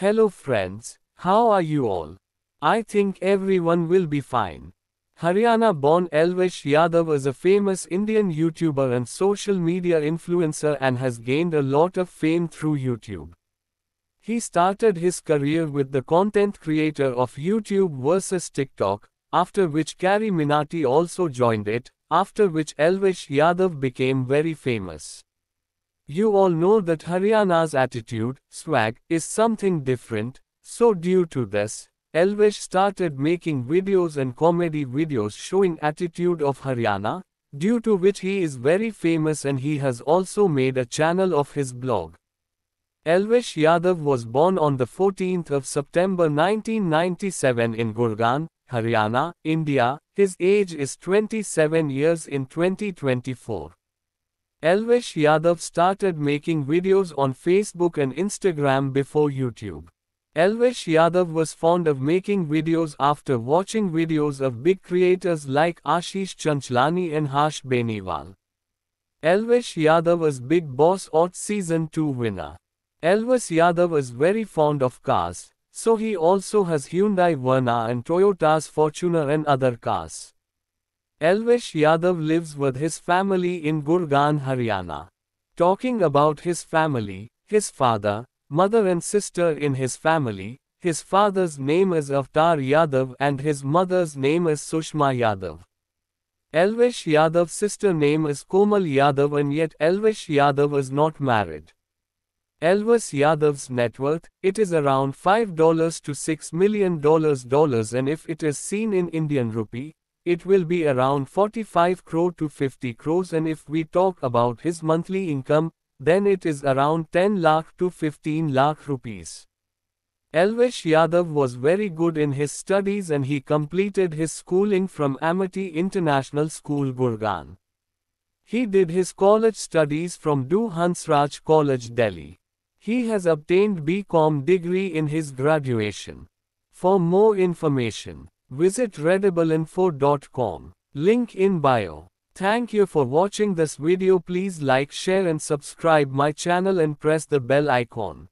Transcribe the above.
Hello friends, how are you all? I think everyone will be fine. Haryana-born Elvish Yadav is a famous Indian YouTuber and social media influencer and has gained a lot of fame through YouTube. He started his career with the content creator of YouTube versus TikTok, after which Kari Minati also joined it, after which Elvish Yadav became very famous. You all know that Haryana's attitude, swag, is something different, so due to this, Elvish started making videos and comedy videos showing attitude of Haryana, due to which he is very famous and he has also made a channel of his blog. Elvish Yadav was born on the 14th of September 1997 in Gurgaon, Haryana, India. His age is 27 years in 2024. Elvesh Yadav started making videos on Facebook and Instagram before YouTube. Elvesh Yadav was fond of making videos after watching videos of big creators like Ashish Chanchlani and Harsh Beniwal. Elvesh Yadav is Big Boss Ot Season 2 winner. Elvis Yadav is very fond of cars, so he also has Hyundai Verna and Toyota's Fortuner and other cars. Elvish Yadav lives with his family in Gurgaon, Haryana. Talking about his family, his father, mother and sister in his family, his father's name is Avtar Yadav and his mother's name is Sushma Yadav. Elvish Yadav's sister name is Komal Yadav and yet Elvish Yadav is not married. Elvis Yadav's net worth, it is around $5 to $6 million and if it is seen in Indian rupee, it will be around 45 crore to 50 crores and if we talk about his monthly income, then it is around 10 lakh to 15 lakh rupees. Elvish Yadav was very good in his studies and he completed his schooling from Amity International School Gurgaon. He did his college studies from Du Hansraj College Delhi. He has obtained BCom degree in his graduation. For more information Visit redableinfo.com. Link in bio. Thank you for watching this video please like share and subscribe my channel and press the bell icon.